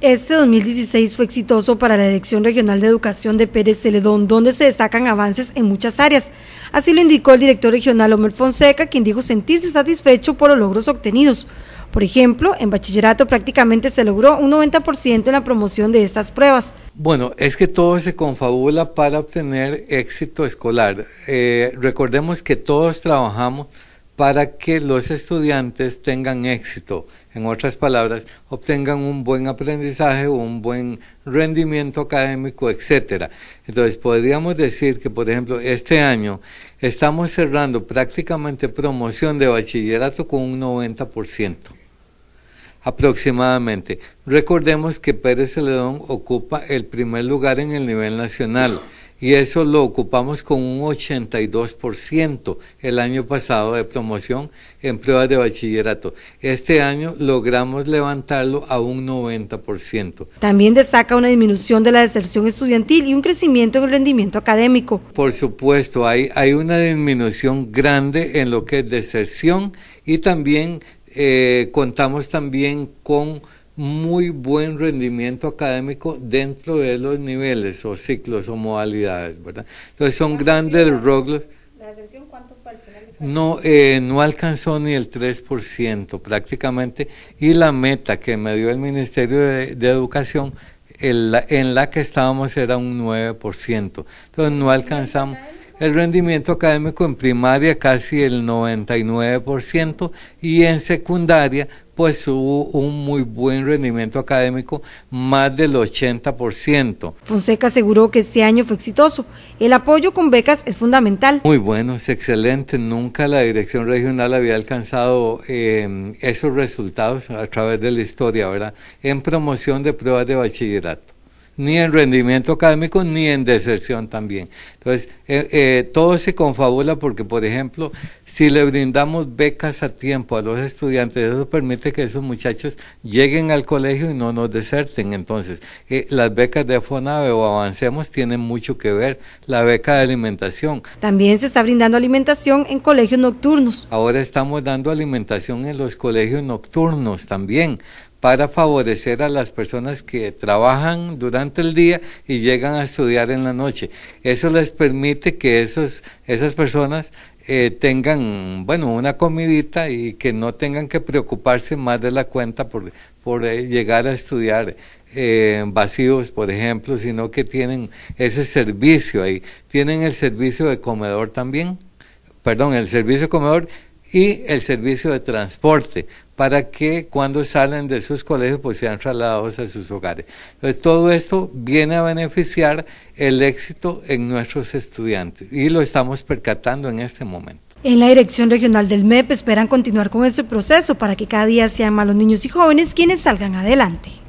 Este 2016 fue exitoso para la elección regional de educación de Pérez Celedón, donde se destacan avances en muchas áreas. Así lo indicó el director regional Homer Fonseca, quien dijo sentirse satisfecho por los logros obtenidos. Por ejemplo, en bachillerato prácticamente se logró un 90% en la promoción de estas pruebas. Bueno, es que todo se confabula para obtener éxito escolar. Eh, recordemos que todos trabajamos para que los estudiantes tengan éxito, en otras palabras, obtengan un buen aprendizaje, un buen rendimiento académico, etcétera. Entonces, podríamos decir que, por ejemplo, este año estamos cerrando prácticamente promoción de bachillerato con un 90% aproximadamente. Recordemos que Pérez Celedón ocupa el primer lugar en el nivel nacional y eso lo ocupamos con un 82% el año pasado de promoción en pruebas de bachillerato. Este año logramos levantarlo a un 90%. También destaca una disminución de la deserción estudiantil y un crecimiento en el rendimiento académico. Por supuesto, hay, una disminución grande en lo que es deserción y también eh, contamos también con muy buen rendimiento académico dentro de los niveles o ciclos o modalidades, ¿verdad? Entonces son grandes roglos. ¿La deserción cuánto fue al No, eh, no alcanzó ni el 3% prácticamente y la meta que me dio el Ministerio de, Educación en la, en la que estábamos era un 9%. Entonces no alcanzamos el rendimiento académico en primaria casi el 99% y en secundaria pues hubo un muy buen rendimiento académico, más del 80%. Fonseca aseguró que este año fue exitoso. El apoyo con becas es fundamental. Muy bueno, es excelente. Nunca la dirección regional había alcanzado eh, esos resultados a través de la historia, ¿verdad? En promoción de pruebas de bachillerato ni en rendimiento académico, ni en deserción también. Entonces, eh, eh, todo se confabula porque, por ejemplo, si le brindamos becas a tiempo a los estudiantes, eso permite que esos muchachos lleguen al colegio y no nos deserten. Entonces, eh, las becas de Fonave o Avancemos tienen mucho que ver, la beca de alimentación. También se está brindando alimentación en colegios nocturnos. Ahora estamos dando alimentación en los colegios nocturnos también para favorecer a las personas que trabajan durante el día y llegan a estudiar en la noche. Eso les permite que esos, esas personas eh, tengan, bueno, una comidita y que no tengan que preocuparse más de la cuenta por, por eh, llegar a estudiar eh, vacíos, por ejemplo, sino que tienen ese servicio ahí. Tienen el servicio de comedor también, perdón, el servicio de comedor y el servicio de transporte para que cuando salen de sus colegios pues sean trasladados a sus hogares. todo esto viene a beneficiar el éxito en nuestros estudiantes y lo estamos percatando en este momento. En la Dirección Regional del MEP esperan continuar con este proceso para que cada día sean más los niños y jóvenes quienes salgan adelante.